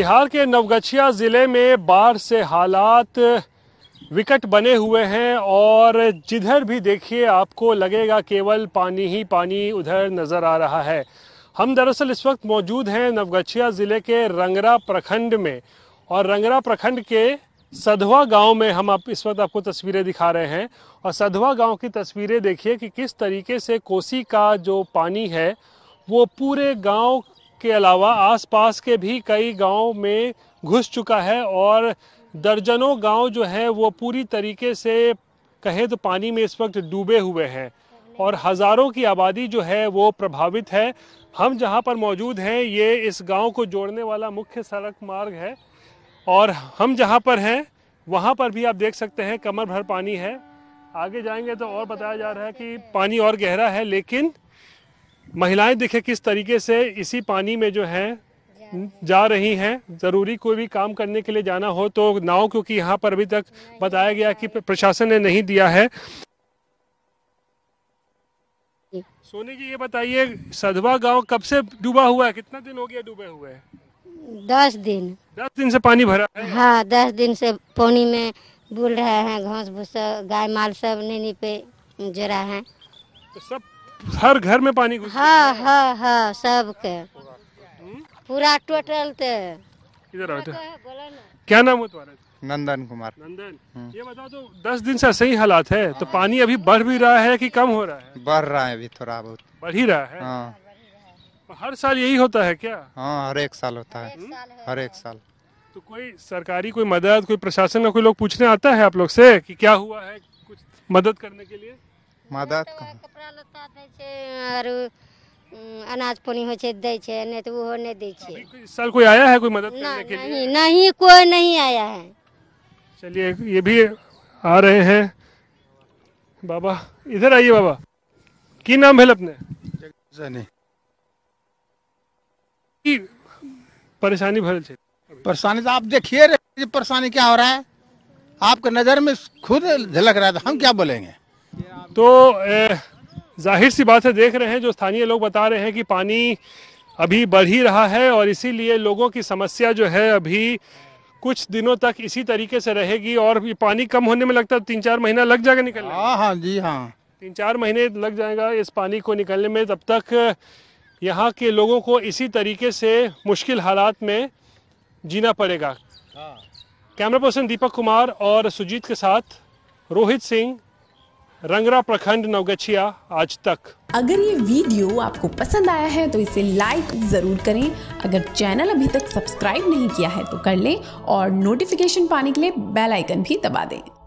बिहार के नवगछिया ज़िले में बाढ़ से हालात विकट बने हुए हैं और जिधर भी देखिए आपको लगेगा केवल पानी ही पानी उधर नज़र आ रहा है हम दरअसल इस वक्त मौजूद हैं नवगछिया ज़िले के रंगरा प्रखंड में और रंगरा प्रखंड के सधवा गांव में हम आप इस वक्त आपको तस्वीरें दिखा रहे हैं और सधवा गांव की तस्वीरें देखिए कि किस तरीके से कोसी का जो पानी है वो पूरे गांव के अलावा आसपास के भी कई गांव में घुस चुका है और दर्जनों गांव जो है वो पूरी तरीके से कहें तो पानी में इस वक्त डूबे हुए हैं और हज़ारों की आबादी जो है वो प्रभावित है हम जहां पर मौजूद हैं ये इस गांव को जोड़ने वाला मुख्य सड़क मार्ग है और हम जहां पर हैं वहां पर भी आप देख सकते हैं कमर भर पानी है आगे जाएंगे तो और बताया जा रहा है कि पानी और गहरा है लेकिन महिलाएं देखे किस तरीके से इसी पानी में जो है जा रही हैं ज़रूरी कोई भी काम करने के लिए जाना हो तो नाव क्योंकि यहाँ पर अभी तक बताया गया कि प्रशासन ने नहीं दिया है सोनी जी ये बताइए सधवा गांव कब से डूबा हुआ है कितना दिन हो गया डूबे हुए दस दिन दस दिन से पानी भरा है हाँ दस दिन से पानी में बुल रहे हैं घास भूसा गाय माल सब नीनी पे जरा है तो सब हर घर में पानी घुस हाँ हाँ हाँ सबके पूरा टोटल इधर आओ हाँ, क्या नाम है तुम्हारा नंदन कुमार नंदन हाँ। ये बता दो दस दिन से सही हालात है तो पानी अभी बढ़ भी रहा है कि कम हो रहा है बढ़ रहा है अभी थोड़ा बहुत बढ़ ही रहा है हाँ। तो हर साल यही होता है क्या हाँ हर एक साल होता है हर एक साल तो कोई सरकारी कोई मदद कोई प्रशासन का कोई लोग पूछने आता है आप लोग से कि क्या हुआ है कुछ मदद करने के लिए मदद कपड़ा लत्ता अनाज पानी हो नहीं तो इस साल कोई आया है कोई मदद करने के लिए नहीं नहीं कोई नहीं आया है चलिए ये भी आ रहे हैं बाबा इधर आइए बाबा की नाम है अपने परेशानी भर परेशानी तो आप देखिए परेशानी क्या हो रहा है आपके नज़र में खुद झलक रहा था तो हम क्या बोलेंगे तो जाहिर सी बात है देख रहे हैं जो स्थानीय लोग बता रहे हैं कि पानी अभी बढ़ ही रहा है और इसीलिए लोगों की समस्या जो है अभी कुछ दिनों तक इसी तरीके से रहेगी और पानी कम होने में लगता है तीन चार महीना लग जाएगा निकलने हाँ हाँ जी हाँ तीन चार महीने लग जाएगा इस पानी को निकलने में तब तक यहाँ के लोगों को इसी तरीके से मुश्किल हालात में जीना पड़ेगा हाँ। कैमरा पर्सन दीपक कुमार और सुजीत के साथ रोहित सिंह रंगरा प्रखंड नवगछिया आज तक अगर ये वीडियो आपको पसंद आया है तो इसे लाइक जरूर करें अगर चैनल अभी तक सब्सक्राइब नहीं किया है तो कर लें और नोटिफिकेशन पाने के लिए बेल आइकन भी दबा दें